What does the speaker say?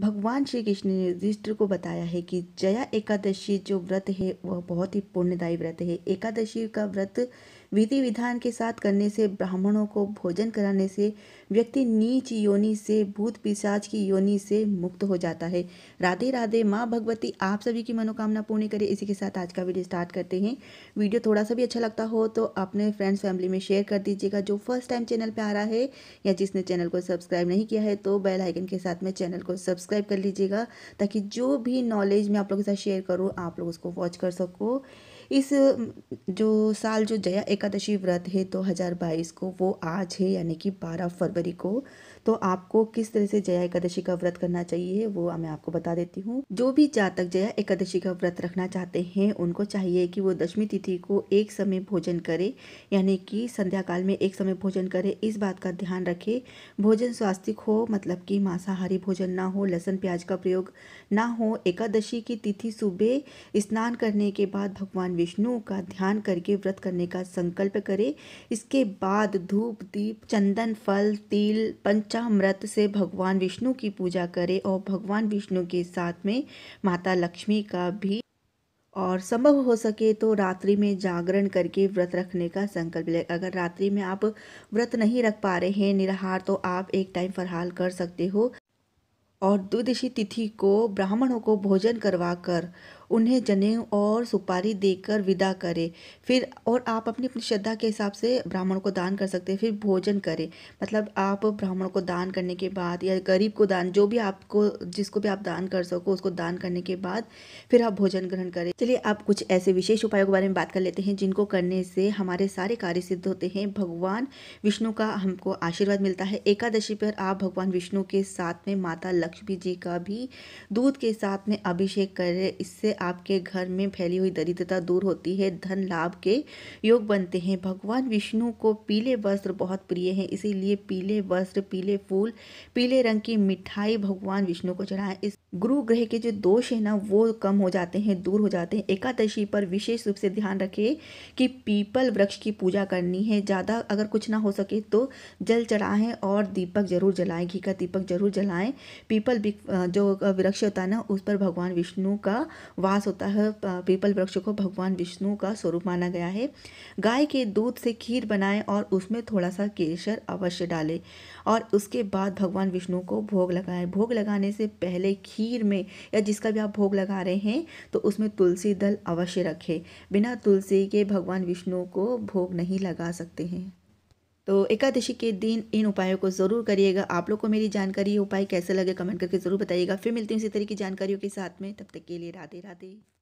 भगवान श्री कृष्ण ने युधिष्ठिर को बताया है कि जया एकादशी जो व्रत है वह बहुत ही पुण्यदायी व्रत है एकादशी का व्रत विधि विधान के साथ करने से ब्राह्मणों को भोजन कराने से व्यक्ति नीच योनि से भूत पिशाच की योनि से मुक्त हो जाता है राधे राधे माँ भगवती आप सभी की मनोकामना पूर्ण करे इसी के साथ आज का वीडियो स्टार्ट करते हैं वीडियो थोड़ा सा भी अच्छा लगता हो तो अपने फ्रेंड्स फैमिली में शेयर कर दीजिएगा जो फर्स्ट टाइम चैनल पर आ रहा है या जिसने चैनल को सब्सक्राइब नहीं किया है तो बेल आइकन के साथ में चैनल को सब्सक्राइब कर लीजिएगा ताकि जो भी नॉलेज मैं आप लोगों के साथ शेयर करूँ आप लोग उसको वॉच कर सको इस जो साल जो जया एक एकादशी व्रत है तो हजार बाईस को वो आज है यानी कि बारह फरवरी को तो आपको किस तरह से जया एकादशी का व्रत करना चाहिए वो मैं आपको बता देती हूँ जो भी जातक जया एकादशी का व्रत रखना चाहते हैं उनको चाहिए कि वो दशमी तिथि को एक समय भोजन करे यानी कि संध्या काल में एक समय भोजन करे इस बात का ध्यान रखे भोजन स्वास्थ्य हो मतलब कि मांसाहारी भोजन ना हो लहसन प्याज का प्रयोग ना हो एकादशी की तिथि सुबह स्नान करने के बाद भगवान विष्णु का ध्यान करके व्रत करने का संग संकल्प करे इसके बाद धूप दीप चंदन फल तिल पंचामृत से भगवान विष्णु की पूजा करे और भगवान विष्णु के साथ में माता लक्ष्मी का भी और संभव हो सके तो रात्रि में जागरण करके व्रत रखने का संकल्प लें अगर रात्रि में आप व्रत नहीं रख पा रहे हैं निराहार तो आप एक टाइम फरहाल कर सकते हो और द्विदशी तिथि को ब्राह्मणों को भोजन करवाकर उन्हें जनेऊ और सुपारी देकर विदा करें फिर और आप अपनी अपनी श्रद्धा के हिसाब से ब्राह्मण को दान कर सकते हैं फिर भोजन करें मतलब आप ब्राह्मण को दान करने के बाद या गरीब को दान जो भी आपको जिसको भी आप दान कर सको उसको दान करने के बाद फिर आप भोजन ग्रहण करें चलिए आप कुछ ऐसे विशेष उपायों के बारे में बात कर लेते हैं जिनको करने से हमारे सारे कार्य सिद्ध होते हैं भगवान विष्णु का हमको आशीर्वाद मिलता है एकादशी पर आप भगवान विष्णु के साथ में माता लक्ष्मी जी का भी दूध के साथ में अभिषेक करें इससे आपके घर में फैली हुई दरिद्रता दूर होती है धन लाभ के योग बनते हैं भगवान विष्णु को पीले वस्त्र बहुत प्रिय हैं इसीलिए पीले वस्त्र पीले फूल पीले रंग की मिठाई भगवान विष्णु को चढ़ाएं इस गुरु ग्रह के जो दोष हैं ना वो कम हो जाते हैं दूर हो जाते हैं एकादशी पर विशेष रूप से ध्यान रखें कि पीपल वृक्ष की पूजा करनी है ज़्यादा अगर कुछ ना हो सके तो जल चढ़ाएं और दीपक जरूर जलाएं घी का दीपक जरूर जलाएं पीपल जो वृक्ष होता है ना उस पर भगवान विष्णु का वास होता है पीपल वृक्ष को भगवान विष्णु का स्वरूप माना गया है गाय के दूध से खीर बनाएं और उसमें थोड़ा सा केसर अवश्य डालें और उसके बाद भगवान विष्णु को भोग लगाएं भोग लगाने से पहले खीर में या जिसका भी आप भोग लगा रहे हैं तो उसमें तुलसी दल अवश्य रखें बिना तुलसी के भगवान विष्णु को भोग नहीं लगा सकते हैं तो एकादशी के दिन इन उपायों को ज़रूर करिएगा आप लोग को मेरी जानकारी उपाय कैसे लगे कमेंट करके ज़रूर बताइएगा फिर मिलती हूँ इसी तरह की जानकारियों के साथ में तब तक के लिए राधे राधे